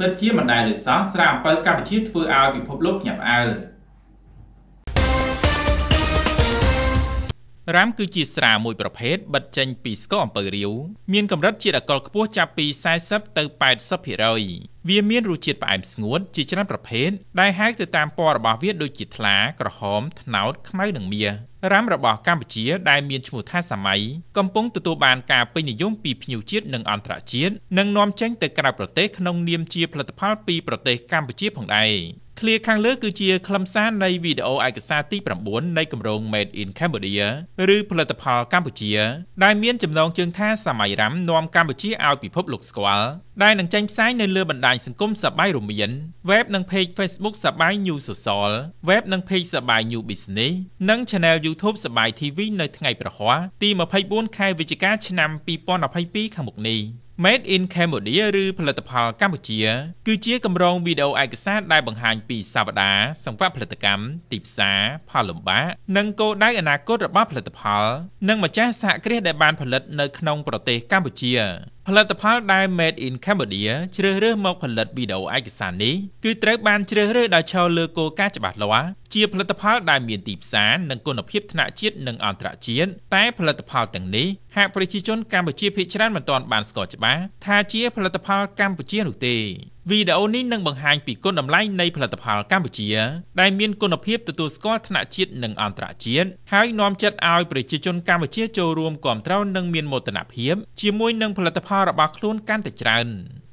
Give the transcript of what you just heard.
ពិតជាមិនដែលលើសោះស្រាប់អំពើកម្ពុជាធ្វើឲ្យពិភពលោកញាប់អើលរ៉ាមគឺជាស្រាមួយប្រភេទបិទចេញពីស្ករអំពៅរាវមានកម្រិតជាតិអាល់កុលខ្ពស់ចាប់ពី40ទៅ80%វាមានរសជាតិផ្អែមស្ងួតជាច្រើនប្រភេទដែលហៅទៅតាមពណ៌របស់វាដូចជាថ្លាក្រហមត្នោតខ្មៅនិងមាសរ៉ាមរបស់កម្ពុជាដែលមានឈ្មោះថាសម័យកំពុងទទួលបានការពេញនិយមពីភ្ញៀវជាតិនិងអន្តរជាតិនិងនាំចេញទៅក្រៅប្រទេសក្នុងនាមជាផលិតផលពីប្រទេសកម្ពុជាផងដែរធ្លាខាងលើគឺជាខ្លឹមសារនៃវីដេអូឯកសារទី9នៃគម្រោង Made in Cambodia ឬផលិតផលកម្ពុជា ដែលមានចំណងជើងថាសម័យរ៉ាំនាំកម្ពុជាឲ្យពិភពលោកស្គាល់ដែលនឹងចេញផ្សាយនៅលើបណ្ដាញសង្គមសបាយរមៀន web និង page Facebook សបាយ New Social web និង page សបាយ New Business និង Channel YouTube សបាយ TV នៅ ថ្ងៃប្រហ័សទី24ខែ វិច្ឆិកា ឆ្នាំ2022ខាងមុខនេះ។ Made in Cambodia ឬផលិតផលកម្ពុជាគឺជាគម្រោងវីដេអូឯកសារដែលបង្ហាញពីសាវតាសង្វាក់ផលិតកម្មទីផ្សារផលលំបាកនិងគោលដៅអនាគតរបស់ផលិតផលនិងម្ចាស់សហគ្រាសដែលបានផលិតនៅក្នុងប្រទេសកម្ពុជាផលិតផលដែល Made in Cambodia ជ្រើសរើសមកផលិតវីដេអូឯកសារនេះគឺត្រូវបានជ្រើសរើសដោយឈរលើគោលការណ៍ច្បាស់លាស់ជាផលិតផលដែលមានទីផ្សារនិងគុណភាពថ្នាក់ជាតិនិងអន្តរជាតិតែផលិតផលទាំងនេះហាក់ប្រជាជនកម្ពុជាភាគច្រើនមិនទាន់បានស្គាល់ច្បាស់ថាជាផលិតផលកម្ពុជានោះទេវីដេអូនេះនឹងបង្ហាញពីគុណតម្លៃនៃផលិតផលកម្ពុជា ដែលមានគុណភាពទទួលស្គាល់ថ្នាក់ជាតិនិងអន្តរជាតិហើយនាំចិត្តឲ្យប្រជាជនកម្ពុជាចូលរួមគាំទ្រនិងមានមោទនភាពជាមួយនឹងផលិតផលរបស់ខ្លួនកាន់តែច្រើន។